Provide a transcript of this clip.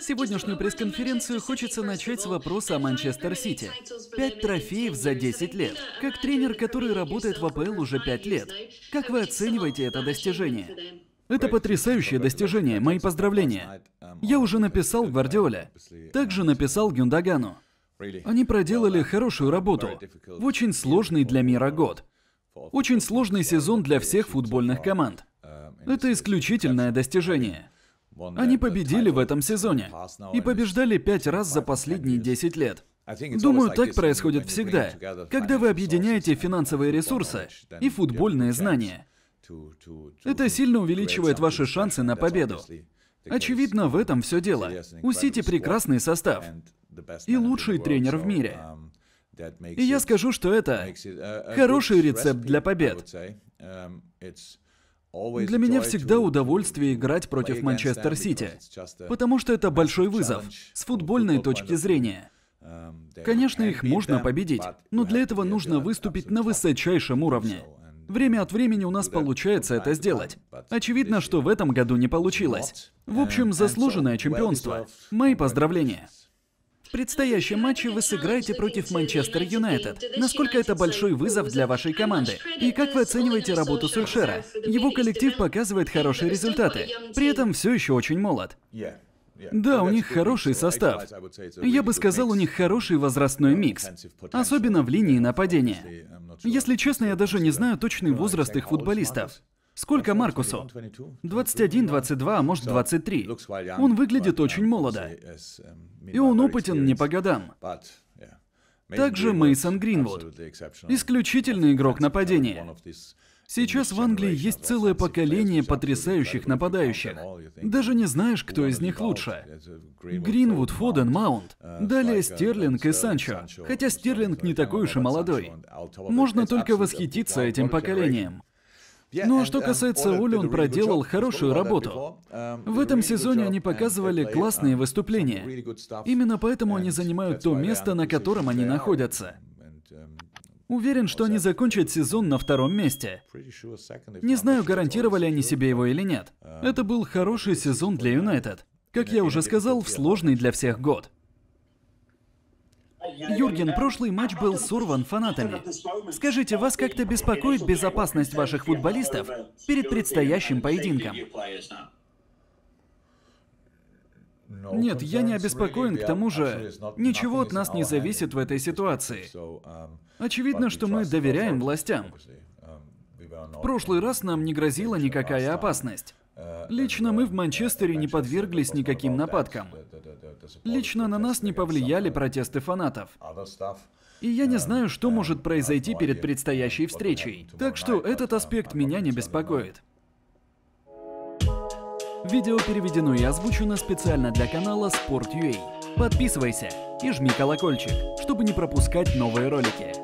Сегодняшнюю пресс-конференцию хочется начать с вопроса о Манчестер Сити. Пять трофеев за 10 лет. Как тренер, который работает в АПЛ уже пять лет, как вы оцениваете это достижение? Это потрясающее достижение, мои поздравления. Я уже написал Гвардиоле, также написал Гюндагану. Они проделали хорошую работу в очень сложный для мира год. Очень сложный сезон для всех футбольных команд. Это исключительное достижение. Они победили в этом сезоне и побеждали пять раз за последние 10 лет. Думаю, так происходит всегда, когда вы объединяете финансовые ресурсы и футбольные знания. Это сильно увеличивает ваши шансы на победу. Очевидно, в этом все дело. У Сити прекрасный состав и лучший тренер в мире. Um, и я скажу, что это хороший рецепт для побед. Для меня всегда удовольствие играть против Манчестер Сити, потому что это большой вызов с футбольной точки зрения. Um, Конечно, их можно победить, но для этого нужно выступить на высочайшем уровне. Время от времени у нас получается это сделать. Очевидно, что в этом году не получилось. В общем, заслуженное чемпионство. Мои поздравления. В предстоящем матче вы сыграете против Манчестер Юнайтед. Насколько это большой вызов для вашей команды? И как вы оцениваете работу Сульшера? Его коллектив показывает хорошие результаты. При этом все еще очень молод. Да, у них хороший состав. Я бы сказал, у них хороший возрастной микс, особенно в линии нападения. Если честно, я даже не знаю точный возраст их футболистов. Сколько Маркусу? 21, 22, а может 23. Он выглядит очень молодо. И он опытен не по годам. Также Мейсон Гринвуд. Исключительный игрок нападения. Сейчас в Англии есть целое поколение потрясающих нападающих. Даже не знаешь, кто из них лучше. Гринвуд, Фоден, Маунт. Далее Стерлинг и Санчо. Хотя Стерлинг не такой уж и молодой. Можно только восхититься этим поколением. Ну а что касается Оли, он проделал хорошую работу. Эм, в этом сезоне они показывали классные эм, выступления. Именно поэтому они занимают то место, um, на котором они находятся. Um, Уверен, что они закончат сезон на втором месте. Не знаю, гарантировали они себе его или нет. Um, Это был хороший сезон для Юнайтед. Как я уже сказал, в сложный для всех год. Юрген, прошлый матч был сорван фанатами. Скажите, вас как-то беспокоит безопасность ваших футболистов перед предстоящим поединком? Нет, я не обеспокоен, к тому же ничего от нас не зависит в этой ситуации. Очевидно, что мы доверяем властям. В прошлый раз нам не грозила никакая опасность. Лично мы в Манчестере не подверглись никаким нападкам. Лично на нас не повлияли протесты фанатов. И я не знаю, что может произойти перед предстоящей встречей. Так что этот аспект меня не беспокоит. Видео переведено и озвучено специально для канала Sport.ua. Подписывайся и жми колокольчик, чтобы не пропускать новые ролики.